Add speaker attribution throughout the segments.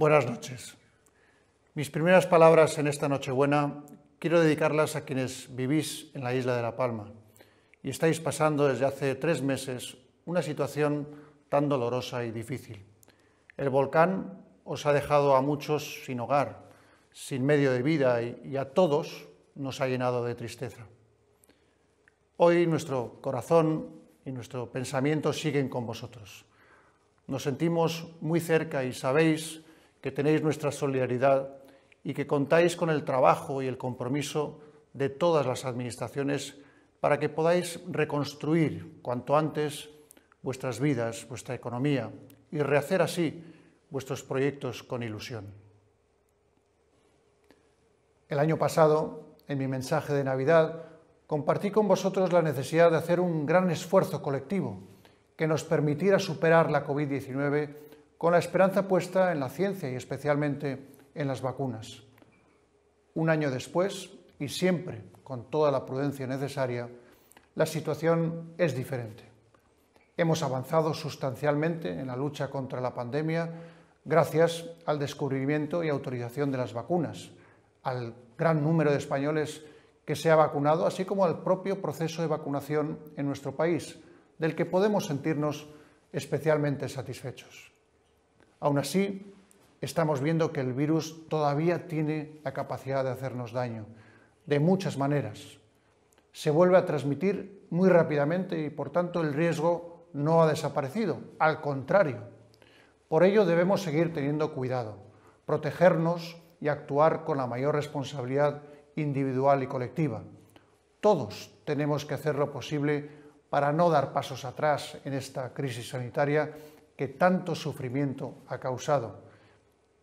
Speaker 1: Buenas noches. Mis primeras palabras en esta Nochebuena quiero dedicarlas a quienes vivís en la isla de La Palma y estáis pasando desde hace tres meses una situación tan dolorosa y difícil. El volcán os ha dejado a muchos sin hogar, sin medio de vida y, a todos nos ha llenado de tristeza. Hoy nuestro corazón y nuestro pensamiento siguen con vosotros. Nos sentimos muy cerca y sabéis que tenéis nuestra solidaridad y que contáis con el trabajo y el compromiso de todas las administraciones para que podáis reconstruir cuanto antes vuestras vidas, vuestra economía y rehacer así vuestros proyectos con ilusión. El año pasado, en mi mensaje de Navidad, compartí con vosotros la necesidad de hacer un gran esfuerzo colectivo que nos permitiera superar la COVID-19 con la esperanza puesta en la ciencia y especialmente en las vacunas. Un año después, y siempre con toda la prudencia necesaria, la situación es diferente. Hemos avanzado sustancialmente en la lucha contra la pandemia gracias al descubrimiento y autorización de las vacunas, al gran número de españoles que se ha vacunado, así como al propio proceso de vacunación en nuestro país, del que podemos sentirnos especialmente satisfechos. Aún así, estamos viendo que el virus todavía tiene la capacidad de hacernos daño, de muchas maneras. Se vuelve a transmitir muy rápidamente y, por tanto, el riesgo no ha desaparecido, al contrario. Por ello debemos seguir teniendo cuidado, protegernos y actuar con la mayor responsabilidad individual y colectiva. Todos tenemos que hacer lo posible para no dar pasos atrás en esta crisis sanitaria que tanto sufrimiento ha causado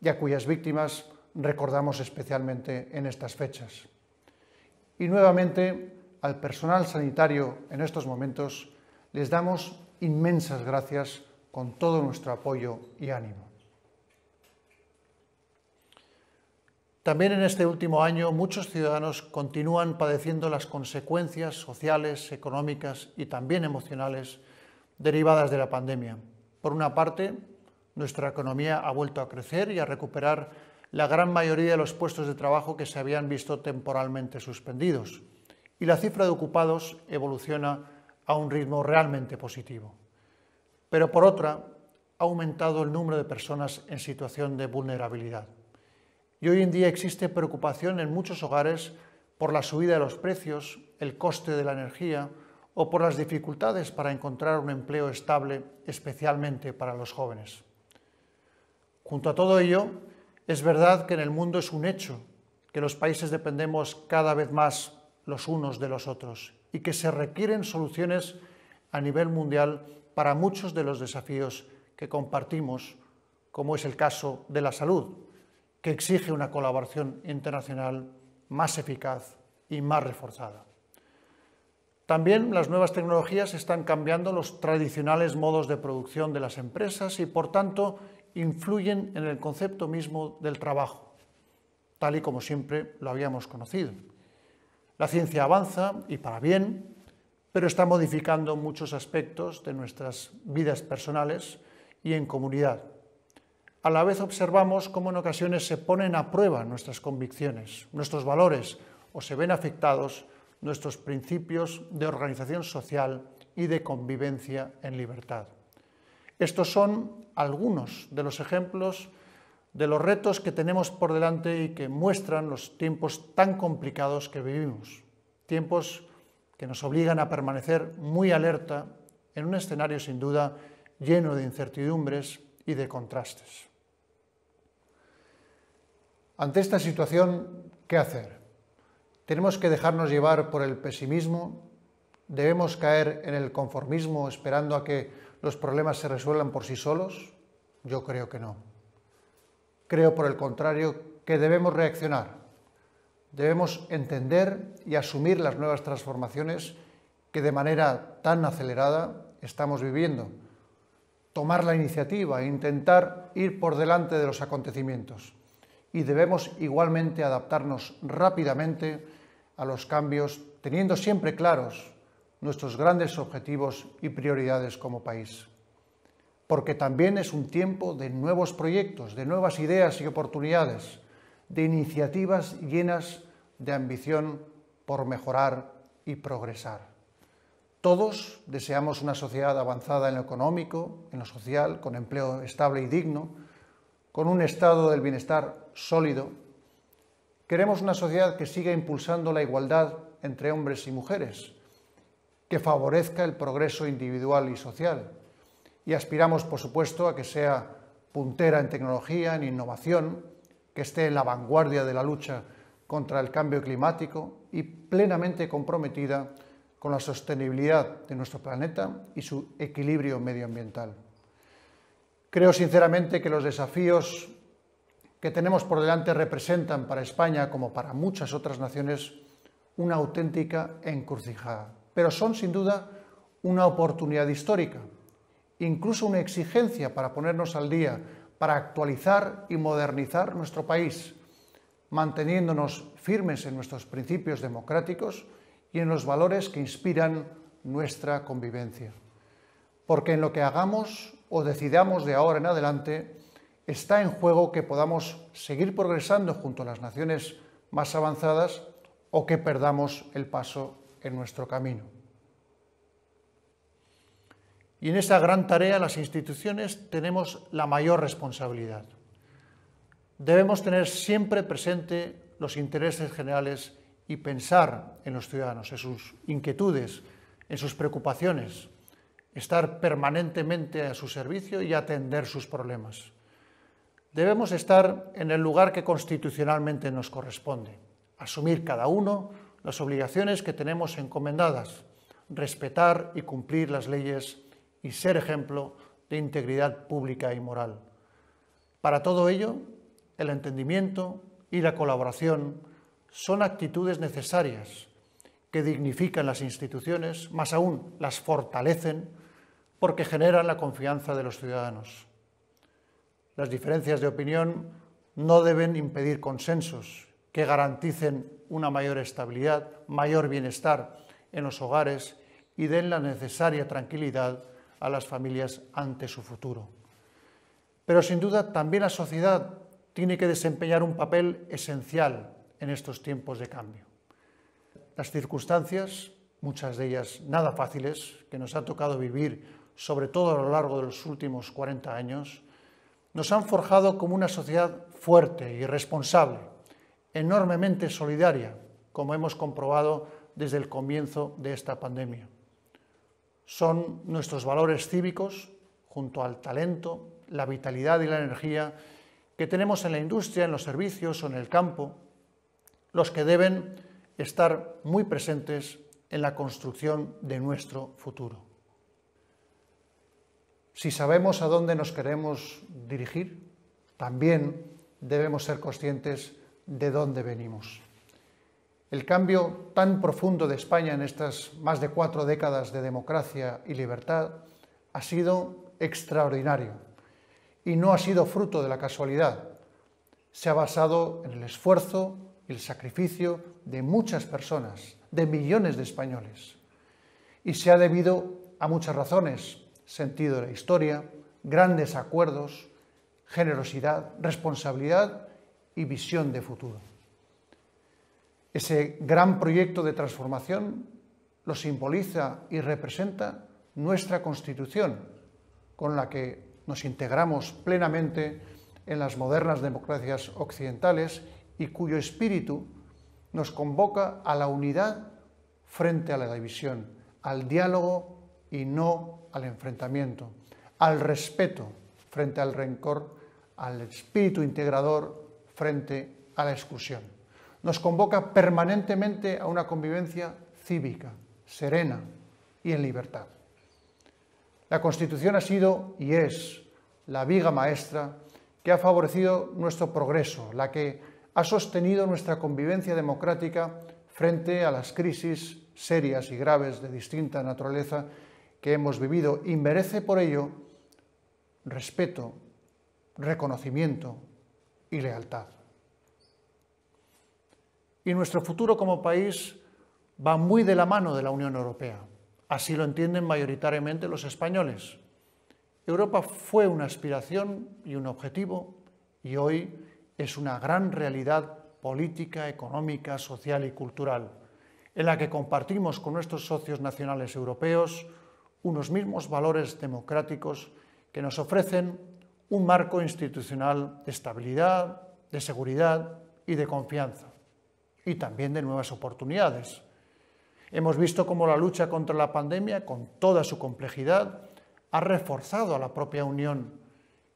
Speaker 1: y a cuyas víctimas recordamos especialmente en estas fechas. Y nuevamente al personal sanitario en estos momentos les damos inmensas gracias con todo nuestro apoyo y ánimo. También en este último año muchos ciudadanos continúan padeciendo las consecuencias sociales, económicas y también emocionales derivadas de la pandemia. Por una parte, nuestra economía ha vuelto a crecer y a recuperar la gran mayoría de los puestos de trabajo que se habían visto temporalmente suspendidos, y la cifra de ocupados evoluciona a un ritmo realmente positivo. Pero por otra, ha aumentado el número de personas en situación de vulnerabilidad. Y hoy en día existe preocupación en muchos hogares por la subida de los precios, el coste de la energía, o por las dificultades para encontrar un empleo estable, especialmente para los jóvenes. Junto a todo ello, es verdad que en el mundo es un hecho que los países dependemos cada vez más los unos de los otros y que se requieren soluciones a nivel mundial para muchos de los desafíos que compartimos, como es el caso de la salud, que exige una colaboración internacional más eficaz y más reforzada. También las nuevas tecnologías están cambiando los tradicionales modos de producción de las empresas y, por tanto, influyen en el concepto mismo del trabajo, tal y como siempre lo habíamos conocido. La ciencia avanza, y para bien, pero está modificando muchos aspectos de nuestras vidas personales y en comunidad. A la vez observamos cómo en ocasiones se ponen a prueba nuestras convicciones, nuestros valores, o se ven afectados nuestros principios de organización social y de convivencia en libertad. Estos son algunos de los ejemplos de los retos que tenemos por delante y que muestran los tiempos tan complicados que vivimos, tiempos que nos obligan a permanecer muy alerta en un escenario sin duda lleno de incertidumbres y de contrastes. Ante esta situación, ¿qué hacer? Tenemos que dejarnos llevar por el pesimismo, debemos caer en el conformismo esperando a que los problemas se resuelvan por sí solos. Yo creo que no. Creo, por el contrario, que debemos reaccionar. Debemos entender y asumir las nuevas transformaciones que de manera tan acelerada estamos viviendo. Tomar la iniciativa e intentar ir por delante de los acontecimientos. Y debemos igualmente adaptarnos rápidamente a los cambios, teniendo siempre claros nuestros grandes objetivos y prioridades como país. Porque también es un tiempo de nuevos proyectos, de nuevas ideas y oportunidades, de iniciativas llenas de ambición por mejorar y progresar. Todos deseamos una sociedad avanzada en lo económico, en lo social, con empleo estable y digno, con un estado del bienestar sólido Queremos una sociedad que siga impulsando la igualdad entre hombres y mujeres, que favorezca el progreso individual y social. Y aspiramos, por supuesto, a que sea puntera en tecnología, en innovación, que esté en la vanguardia de la lucha contra el cambio climático y plenamente comprometida con la sostenibilidad de nuestro planeta y su equilibrio medioambiental. Creo sinceramente que los desafíos que tenemos por delante representan para España, como para muchas otras naciones, una auténtica encrucijada. Pero son sin duda una oportunidad histórica, incluso una exigencia para ponernos al día, para actualizar y modernizar nuestro país, manteniéndonos firmes en nuestros principios democráticos y en los valores que inspiran nuestra convivencia. Porque en lo que hagamos o decidamos de ahora en adelante, está en juego que podamos seguir progresando junto a las naciones más avanzadas o que perdamos el paso en nuestro camino. Y en esta gran tarea las instituciones tenemos la mayor responsabilidad. Debemos tener siempre presente los intereses generales y pensar en los ciudadanos, en sus inquietudes, en sus preocupaciones, estar permanentemente a su servicio y atender sus problemas debemos estar en el lugar que constitucionalmente nos corresponde, asumir cada uno las obligaciones que tenemos encomendadas, respetar y cumplir las leyes y ser ejemplo de integridad pública y moral. Para todo ello, el entendimiento y la colaboración son actitudes necesarias que dignifican las instituciones, más aún las fortalecen, porque generan la confianza de los ciudadanos. Las diferencias de opinión no deben impedir consensos que garanticen una mayor estabilidad, mayor bienestar en los hogares y den la necesaria tranquilidad a las familias ante su futuro. Pero sin duda también la sociedad tiene que desempeñar un papel esencial en estos tiempos de cambio. Las circunstancias, muchas de ellas nada fáciles, que nos ha tocado vivir, sobre todo a lo largo de los últimos 40 años, nos han forjado como una sociedad fuerte y responsable, enormemente solidaria, como hemos comprobado desde el comienzo de esta pandemia. Son nuestros valores cívicos, junto al talento, la vitalidad y la energía que tenemos en la industria, en los servicios o en el campo, los que deben estar muy presentes en la construcción de nuestro futuro. Si sabemos a dónde nos queremos dirigir, también debemos ser conscientes de dónde venimos. El cambio tan profundo de España en estas más de cuatro décadas de democracia y libertad ha sido extraordinario y no ha sido fruto de la casualidad. Se ha basado en el esfuerzo y el sacrificio de muchas personas, de millones de españoles. Y se ha debido a muchas razones, sentido de la historia, grandes acuerdos, generosidad, responsabilidad y visión de futuro. Ese gran proyecto de transformación lo simboliza y representa nuestra Constitución, con la que nos integramos plenamente en las modernas democracias occidentales y cuyo espíritu nos convoca a la unidad frente a la división, al diálogo y no al enfrentamiento, al respeto frente al rencor, al espíritu integrador frente a la exclusión. Nos convoca permanentemente a una convivencia cívica, serena y en libertad. La Constitución ha sido y es la viga maestra que ha favorecido nuestro progreso, la que ha sostenido nuestra convivencia democrática frente a las crisis serias y graves de distinta naturaleza que hemos vivido y merece por ello respeto, reconocimiento y lealtad. Y nuestro futuro como país va muy de la mano de la Unión Europea. Así lo entienden mayoritariamente los españoles. Europa fue una aspiración y un objetivo y hoy es una gran realidad política, económica, social y cultural, en la que compartimos con nuestros socios nacionales europeos unos mismos valores democráticos que nos ofrecen un marco institucional de estabilidad, de seguridad y de confianza, y también de nuevas oportunidades. Hemos visto cómo la lucha contra la pandemia, con toda su complejidad, ha reforzado a la propia Unión,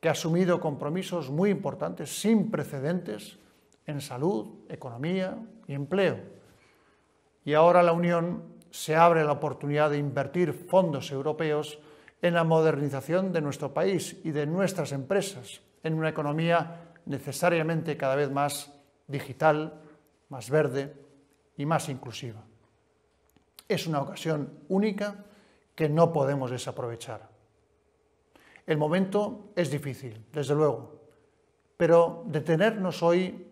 Speaker 1: que ha asumido compromisos muy importantes, sin precedentes, en salud, economía y empleo. Y ahora la Unión se abre la oportunidad de invertir fondos europeos en la modernización de nuestro país y de nuestras empresas, en una economía necesariamente cada vez más digital, más verde y más inclusiva. Es una ocasión única que no podemos desaprovechar. El momento es difícil, desde luego, pero detenernos hoy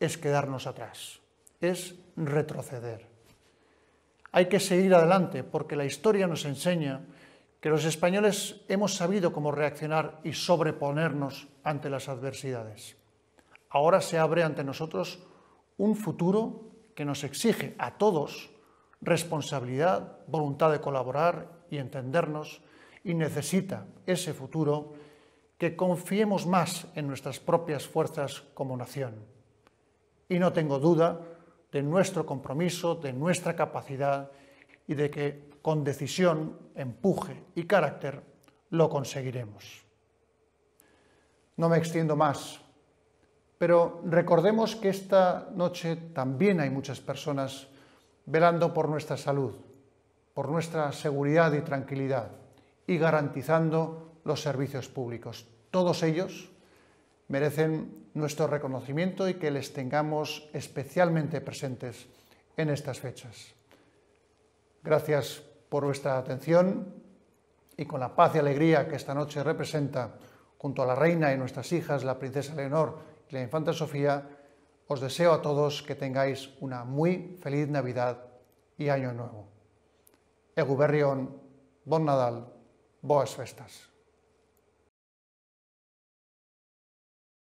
Speaker 1: es quedarnos atrás, es retroceder. Hay que seguir adelante porque la historia nos enseña que los españoles hemos sabido cómo reaccionar y sobreponernos ante las adversidades. Ahora se abre ante nosotros un futuro que nos exige a todos responsabilidad, voluntad de colaborar y entendernos y necesita ese futuro que confiemos más en nuestras propias fuerzas como nación. Y no tengo duda de nuestro compromiso, de nuestra capacidad y de que con decisión, empuje y carácter lo conseguiremos. No me extiendo más, pero recordemos que esta noche también hay muchas personas velando por nuestra salud, por nuestra seguridad y tranquilidad y garantizando los servicios públicos. Todos ellos merecen nuestro reconocimiento y que les tengamos especialmente presentes en estas fechas. Gracias por vuestra atención y con la paz y alegría que esta noche representa, junto a la reina y nuestras hijas, la princesa Leonor y la infanta Sofía, os deseo a todos que tengáis una muy feliz Navidad y Año Nuevo. Eguberrión, bon Nadal, boas festas.